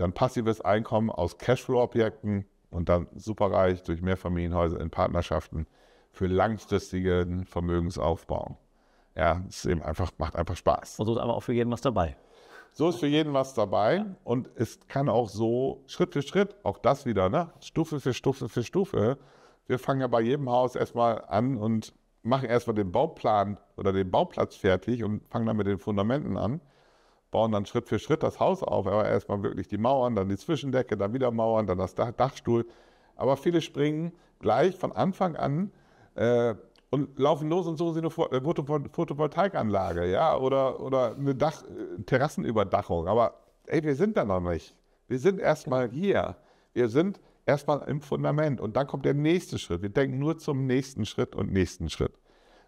dann passives Einkommen aus Cashflow-Objekten und dann superreich durch Mehrfamilienhäuser in Partnerschaften für langfristigen Vermögensaufbau. Ja, es eben einfach, macht einfach Spaß. Und so ist aber auch für jeden was dabei. So ist für jeden was dabei und es kann auch so Schritt für Schritt, auch das wieder, ne? Stufe für Stufe für Stufe. Wir fangen ja bei jedem Haus erstmal an und machen erstmal den Bauplan oder den Bauplatz fertig und fangen dann mit den Fundamenten an bauen dann Schritt für Schritt das Haus auf. Aber erstmal wirklich die Mauern, dann die Zwischendecke, dann wieder Mauern, dann das Dach, Dachstuhl. Aber viele springen gleich von Anfang an äh, und laufen los und suchen sie eine äh, Photovoltaikanlage, ja, oder, oder eine Dach, äh, Terrassenüberdachung. Aber ey, wir sind da noch nicht. Wir sind erstmal hier. Wir sind erstmal im Fundament. Und dann kommt der nächste Schritt. Wir denken nur zum nächsten Schritt und nächsten Schritt.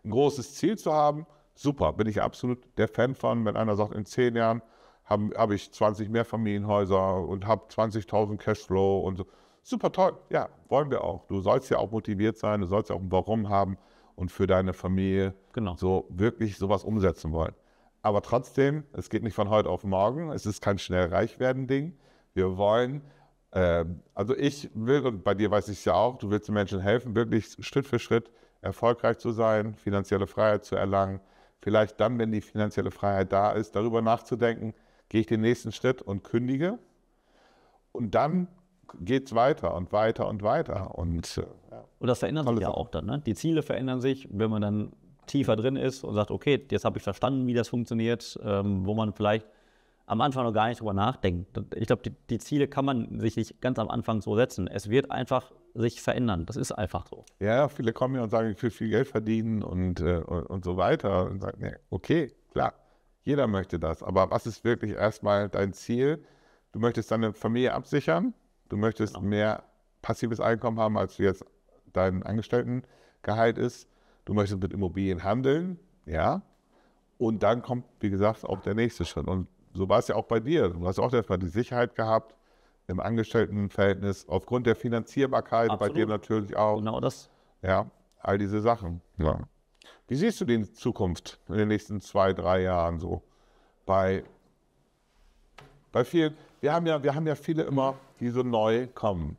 Ein großes Ziel zu haben, Super, bin ich absolut der Fan von, wenn einer sagt, in zehn Jahren habe hab ich 20 mehr Familienhäuser und habe 20.000 Cashflow und so. Super toll, ja, wollen wir auch. Du sollst ja auch motiviert sein, du sollst ja auch ein Warum haben und für deine Familie genau. so wirklich sowas umsetzen wollen. Aber trotzdem, es geht nicht von heute auf morgen, es ist kein schnell reich werden Ding. Wir wollen, äh, also ich will, und bei dir weiß ich es ja auch, du willst den Menschen helfen, wirklich Schritt für Schritt erfolgreich zu sein, finanzielle Freiheit zu erlangen, vielleicht dann, wenn die finanzielle Freiheit da ist, darüber nachzudenken, gehe ich den nächsten Schritt und kündige. Und dann geht es weiter und weiter und weiter. Und, äh, ja. und das verändert sich ja Sache. auch dann. Ne? Die Ziele verändern sich, wenn man dann tiefer drin ist und sagt, okay, jetzt habe ich verstanden, wie das funktioniert, ähm, wo man vielleicht am Anfang noch gar nicht drüber nachdenkt. Ich glaube, die, die, Ziele kann man sich nicht ganz am Anfang so setzen. Es wird einfach sich verändern. Das ist einfach so. Ja, viele kommen ja und sagen, ich will viel Geld verdienen und, äh, und, und, so weiter. Und sagen, nee, okay, klar, jeder möchte das. Aber was ist wirklich erstmal dein Ziel? Du möchtest deine Familie absichern. Du möchtest genau. mehr passives Einkommen haben, als du jetzt dein Angestelltengehalt ist. Du möchtest mit Immobilien handeln. Ja, und dann kommt, wie gesagt, auch der nächste Schritt. Und so war es ja auch bei dir. Du hast auch erstmal die Sicherheit gehabt im Angestelltenverhältnis, aufgrund der Finanzierbarkeit, Absolut. bei dir natürlich auch. Genau das. Ja, all diese Sachen. Ja. Wie siehst du die Zukunft in den nächsten zwei, drei Jahren so? Bei, bei vielen, wir haben, ja, wir haben ja viele immer, die so neu kommen.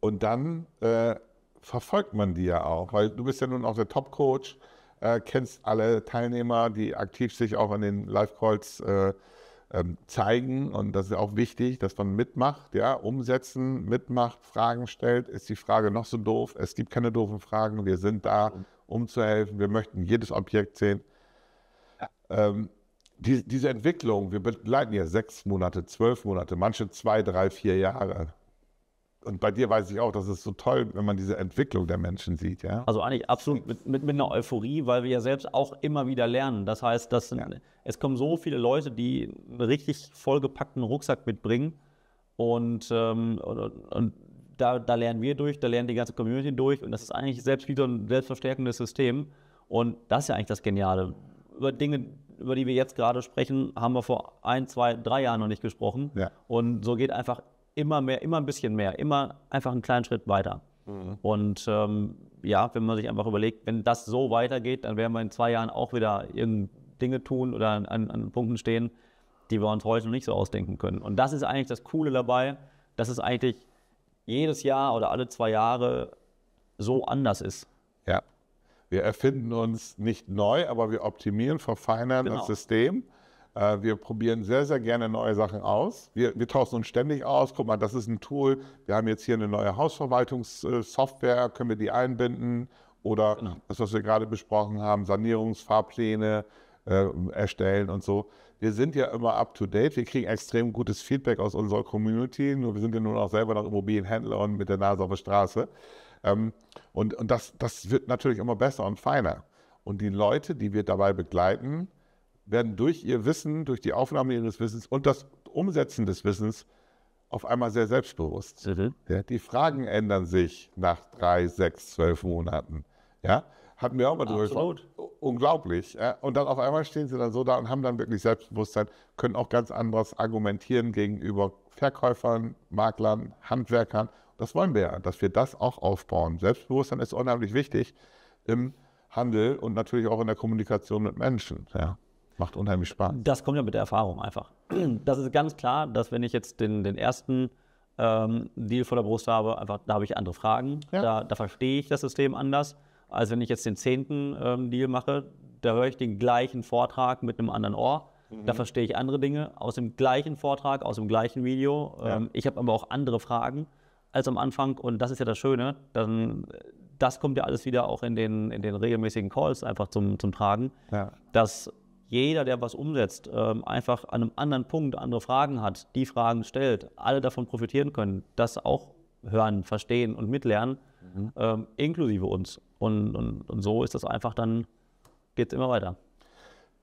Und dann äh, verfolgt man die ja auch, weil du bist ja nun auch der Top-Coach äh, kennst alle Teilnehmer, die aktiv sich auch in den Live-Calls äh, ähm, zeigen. Und das ist auch wichtig, dass man mitmacht, ja, umsetzen, mitmacht, Fragen stellt. Ist die Frage noch so doof? Es gibt keine doofen Fragen. Wir sind da, um zu helfen. Wir möchten jedes Objekt sehen. Ähm, die, diese Entwicklung, wir begleiten ja sechs Monate, zwölf Monate, manche zwei, drei, vier Jahre und bei dir weiß ich auch, das ist so toll, wenn man diese Entwicklung der Menschen sieht, ja? Also eigentlich absolut mit, mit, mit einer Euphorie, weil wir ja selbst auch immer wieder lernen. Das heißt, das sind, ja. es kommen so viele Leute, die einen richtig vollgepackten Rucksack mitbringen und, ähm, und, und da, da, lernen wir durch, da lernt die ganze Community durch und das ist eigentlich selbst wieder ein selbstverstärkendes System und das ist ja eigentlich das Geniale. Über Dinge, über die wir jetzt gerade sprechen, haben wir vor ein, zwei, drei Jahren noch nicht gesprochen ja. und so geht einfach immer mehr, immer ein bisschen mehr, immer einfach einen kleinen Schritt weiter. Mhm. Und ähm, ja, wenn man sich einfach überlegt, wenn das so weitergeht, dann werden wir in zwei Jahren auch wieder Dinge tun oder an, an, Punkten stehen, die wir uns heute noch nicht so ausdenken können. Und das ist eigentlich das Coole dabei, dass es eigentlich jedes Jahr oder alle zwei Jahre so anders ist. Ja. Wir erfinden uns nicht neu, aber wir optimieren, verfeinern genau. das System äh, wir probieren sehr, sehr gerne neue Sachen aus. Wir, wir, tauschen uns ständig aus. Guck mal, das ist ein Tool. Wir haben jetzt hier eine neue Hausverwaltungssoftware. Können wir die einbinden? Oder genau. das, was wir gerade besprochen haben, Sanierungsfahrpläne äh, erstellen und so. Wir sind ja immer up to date. Wir kriegen extrem gutes Feedback aus unserer Community. Nur wir sind ja nun auch selber noch Immobilienhändler und mit der Nase auf der Straße. Ähm, und und das, das wird natürlich immer besser und feiner. Und die Leute, die wir dabei begleiten, werden durch ihr Wissen, durch die Aufnahme ihres Wissens und das Umsetzen des Wissens auf einmal sehr selbstbewusst. Mhm. Ja, die Fragen ändern sich nach drei, sechs, zwölf Monaten. Ja, hatten wir auch mal drüber gesprochen. Unglaublich. Ja? Und dann auf einmal stehen sie dann so da und haben dann wirklich Selbstbewusstsein, können auch ganz anders argumentieren gegenüber Verkäufern, Maklern, Handwerkern. Das wollen wir ja, dass wir das auch aufbauen. Selbstbewusstsein ist unheimlich wichtig im Handel und natürlich auch in der Kommunikation mit Menschen. Ja. Macht unheimlich Spaß. Das kommt ja mit der Erfahrung einfach. Das ist ganz klar, dass wenn ich jetzt den, den ersten ähm, Deal vor der Brust habe, einfach da habe ich andere Fragen. Ja. Da, da, verstehe ich das System anders, als wenn ich jetzt den zehnten ähm, Deal mache. Da höre ich den gleichen Vortrag mit einem anderen Ohr. Mhm. Da verstehe ich andere Dinge aus dem gleichen Vortrag, aus dem gleichen Video. Ja. Ähm, ich habe aber auch andere Fragen als am Anfang. Und das ist ja das Schöne. Dann, das kommt ja alles wieder auch in den, in den regelmäßigen Calls einfach zum, zum Tragen, ja. dass jeder, der was umsetzt, ähm, einfach an einem anderen Punkt andere Fragen hat, die Fragen stellt, alle davon profitieren können, das auch hören, verstehen und mitlernen, mhm. Ähm, inklusive uns. Und, und, und, so ist das einfach dann, geht es immer weiter.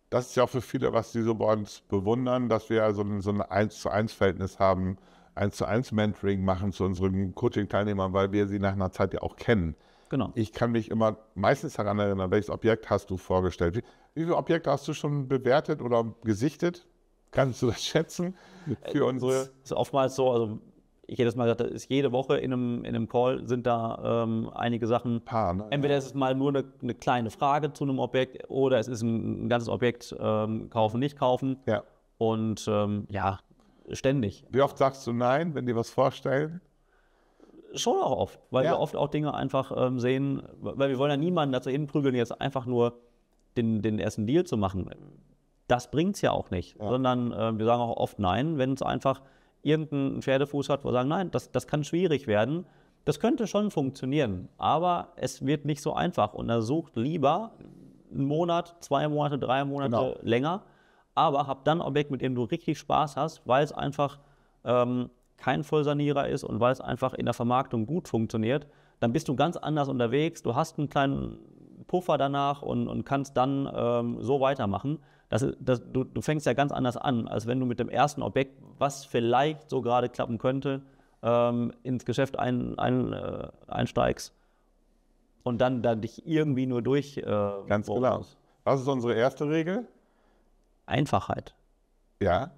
Das ist ja auch für viele, was sie so bei uns bewundern, dass wir so ein, so ein 1 zu 1 Verhältnis haben, 1 zu 1 Mentoring machen zu unseren Coaching-Teilnehmern, weil wir sie nach einer Zeit ja auch kennen. Genau. Ich kann mich immer meistens daran erinnern, welches Objekt hast du vorgestellt. Wie viele Objekte hast du schon bewertet oder gesichtet? Kannst du das schätzen äh, für unsere? Das ist oftmals so, also ich hätte es mal gesagt, ist jede Woche in einem, in einem Call sind da ähm, einige Sachen. Paar, ne? Entweder ist es mal nur eine, eine, kleine Frage zu einem Objekt oder es ist ein, ein ganzes Objekt ähm, kaufen, nicht kaufen. Ja. Und ähm, ja, ständig. Wie oft sagst du nein, wenn dir was vorstellen? Schon auch oft, weil ja. wir oft auch Dinge einfach ähm, sehen, weil wir wollen ja niemanden dazu hinprügeln, jetzt einfach nur den, den ersten Deal zu machen. Das bringt es ja auch nicht, ja. sondern äh, wir sagen auch oft Nein, wenn es einfach irgendeinen Pferdefuß hat, wo wir sagen, nein, das, das kann schwierig werden. Das könnte schon funktionieren, aber es wird nicht so einfach und er sucht lieber einen Monat, zwei Monate, drei Monate genau. länger, aber hab dann ein Objekt, mit dem du richtig Spaß hast, weil es einfach ähm, kein Vollsanierer ist und weil es einfach in der Vermarktung gut funktioniert, dann bist du ganz anders unterwegs. Du hast einen kleinen Puffer danach und, und kannst dann ähm, so weitermachen. Das, das, du, du, fängst ja ganz anders an, als wenn du mit dem ersten Objekt, was vielleicht so gerade klappen könnte, ähm, ins Geschäft ein, ein, äh, einsteigst und dann, dann dich irgendwie nur durch. Äh, ganz genau. Was ist unsere erste Regel? Einfachheit. Ja,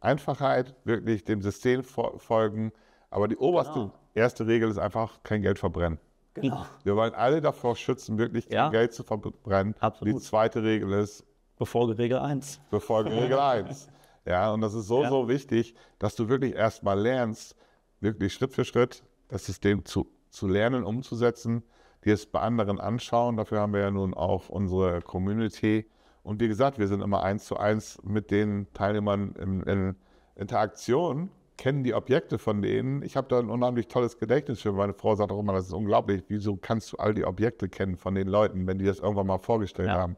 Einfachheit, wirklich dem System folgen. Aber die oberste genau. erste Regel ist einfach kein Geld verbrennen. Genau. Wir wollen alle davor schützen, wirklich ja. Geld zu verbrennen. Absolut. Die zweite Regel ist. Befolge Regel 1. Befolge Regel 1. Ja, und das ist so, ja. so wichtig, dass du wirklich erstmal lernst, wirklich Schritt für Schritt das System zu, zu lernen, umzusetzen, dir es bei anderen anschauen. Dafür haben wir ja nun auch unsere Community. Und wie gesagt, wir sind immer eins zu eins mit den Teilnehmern in, in Interaktion kennen die Objekte von denen. Ich habe da ein unheimlich tolles Gedächtnis für. Meine Frau sagt auch immer, das ist unglaublich. Wieso kannst du all die Objekte kennen von den Leuten, wenn die das irgendwann mal vorgestellt ja. haben?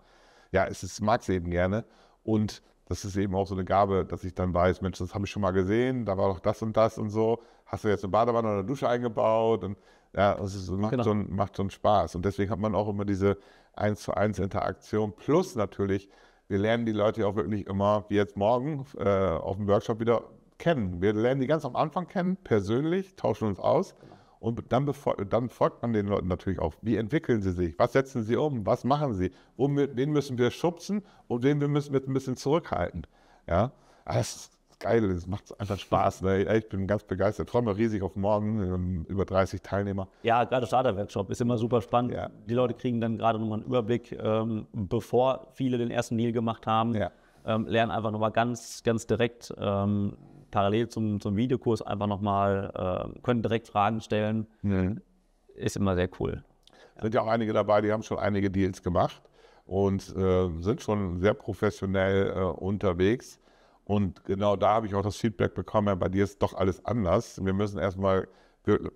Ja, es ist, mag es eben gerne. Und das ist eben auch so eine Gabe, dass ich dann weiß, Mensch, das habe ich schon mal gesehen, da war doch das und das und so. Hast du jetzt eine Badewanne oder eine Dusche eingebaut? Und ja, das ist, macht, genau. schon, macht schon Spaß. Und deswegen hat man auch immer diese 1 zu 1 Interaktion. Plus natürlich, wir lernen die Leute ja auch wirklich immer, wie jetzt morgen äh, auf dem Workshop wieder, kennen. Wir lernen die ganz am Anfang kennen, persönlich, tauschen uns aus. Und dann, dann, folgt man den Leuten natürlich auch. Wie entwickeln sie sich? Was setzen sie um? Was machen sie? Um, wen müssen wir schubsen und wen müssen wir ein bisschen zurückhalten? Ja, ah, das ist geil, das macht einfach Spaß. Ne? Ich bin ganz begeistert. Ich freue mich riesig auf morgen, ähm, über 30 Teilnehmer. Ja, gerade Starter-Workshop ist immer super spannend. Ja. Die Leute kriegen dann gerade nochmal einen Überblick, ähm, bevor viele den ersten Deal gemacht haben. Ja. Ähm, lernen einfach nochmal ganz, ganz direkt ähm, parallel zum, zum Videokurs einfach nochmal, äh, können direkt Fragen stellen. Mhm. Ist immer sehr cool. Sind ja auch einige dabei, die haben schon einige Deals gemacht und äh, sind schon sehr professionell äh, unterwegs. Und genau da habe ich auch das Feedback bekommen, bei dir ist doch alles anders. Wir müssen erstmal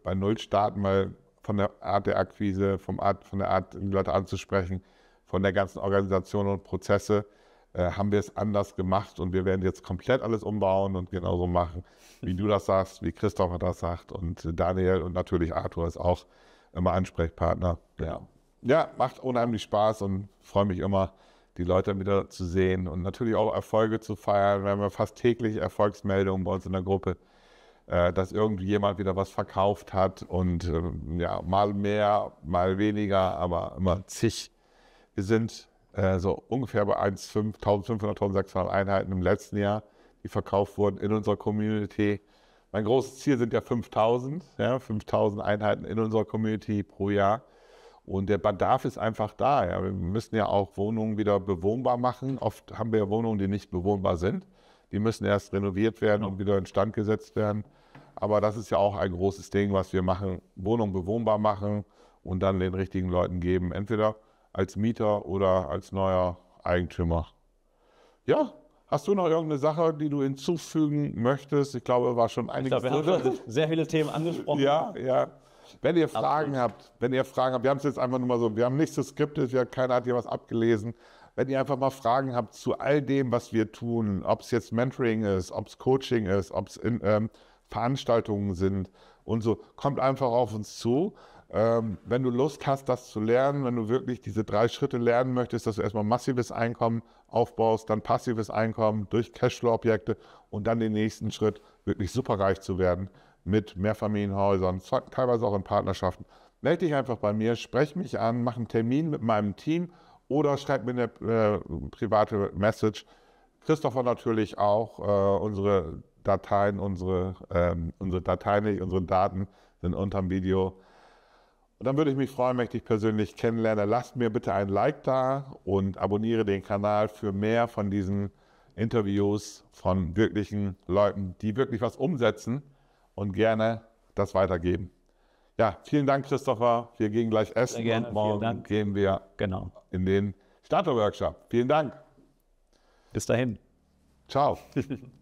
bei Null starten, mal von der Art der Akquise, vom Art, von der Art, die Leute anzusprechen, von der ganzen Organisation und Prozesse. Äh, haben wir es anders gemacht und wir werden jetzt komplett alles umbauen und genauso machen, wie du das sagst, wie Christopher das sagt und Daniel und natürlich Arthur ist auch immer Ansprechpartner. Ja, genau. ja macht unheimlich Spaß und freue mich immer, die Leute wieder zu sehen und natürlich auch Erfolge zu feiern. Wir haben ja fast täglich Erfolgsmeldungen bei uns in der Gruppe, äh, dass irgendjemand wieder was verkauft hat und ähm, ja, mal mehr, mal weniger, aber immer zig. Wir sind äh, so ungefähr bei 1.500, 1.600 Einheiten im letzten Jahr, die verkauft wurden in unserer Community. Mein großes Ziel sind ja 5000, ja, 5000 Einheiten in unserer Community pro Jahr. Und der Bedarf ist einfach da. Ja. Wir müssen ja auch Wohnungen wieder bewohnbar machen. Oft haben wir ja Wohnungen, die nicht bewohnbar sind. Die müssen erst renoviert werden und wieder instand gesetzt werden. Aber das ist ja auch ein großes Ding, was wir machen: Wohnungen bewohnbar machen und dann den richtigen Leuten geben. Entweder als Mieter oder als neuer Eigentümer. Ja, hast du noch irgendeine Sache, die du hinzufügen möchtest? Ich glaube, war schon einiges. Ich glaube, wir haben schon sehr viele Themen angesprochen. Ja, ja. Wenn ihr Fragen Absolut. habt, wenn ihr Fragen habt, wir haben es jetzt einfach nur mal so, wir haben nichts geskriptet, wir, keiner hat hier was abgelesen. Wenn ihr einfach mal Fragen habt zu all dem, was wir tun, ob es jetzt Mentoring ist, ob es Coaching ist, ob es ähm, Veranstaltungen sind und so, kommt einfach auf uns zu. Ähm, wenn du Lust hast, das zu lernen, wenn du wirklich diese drei Schritte lernen möchtest, dass du erstmal massives Einkommen aufbaust, dann passives Einkommen durch Cashflow-Objekte und dann den nächsten Schritt, wirklich superreich zu werden mit Mehrfamilienhäusern, teilweise auch in Partnerschaften. Melde dich einfach bei mir, spreche mich an, mach einen Termin mit meinem Team oder schreib mir eine äh, private Message. Christopher natürlich auch. Äh, unsere Dateien, unsere, ähm, unsere Dateien, unsere Daten sind unterm Video. Und dann würde ich mich freuen, wenn ich dich persönlich kennenlerne. Lasst mir bitte ein Like da und abonniere den Kanal für mehr von diesen Interviews von wirklichen Leuten, die wirklich was umsetzen und gerne das weitergeben. Ja, vielen Dank, Christopher. Wir gehen gleich essen gerne, und morgen gehen wir genau. in den Starter-Workshop. Vielen Dank. Bis dahin. Ciao.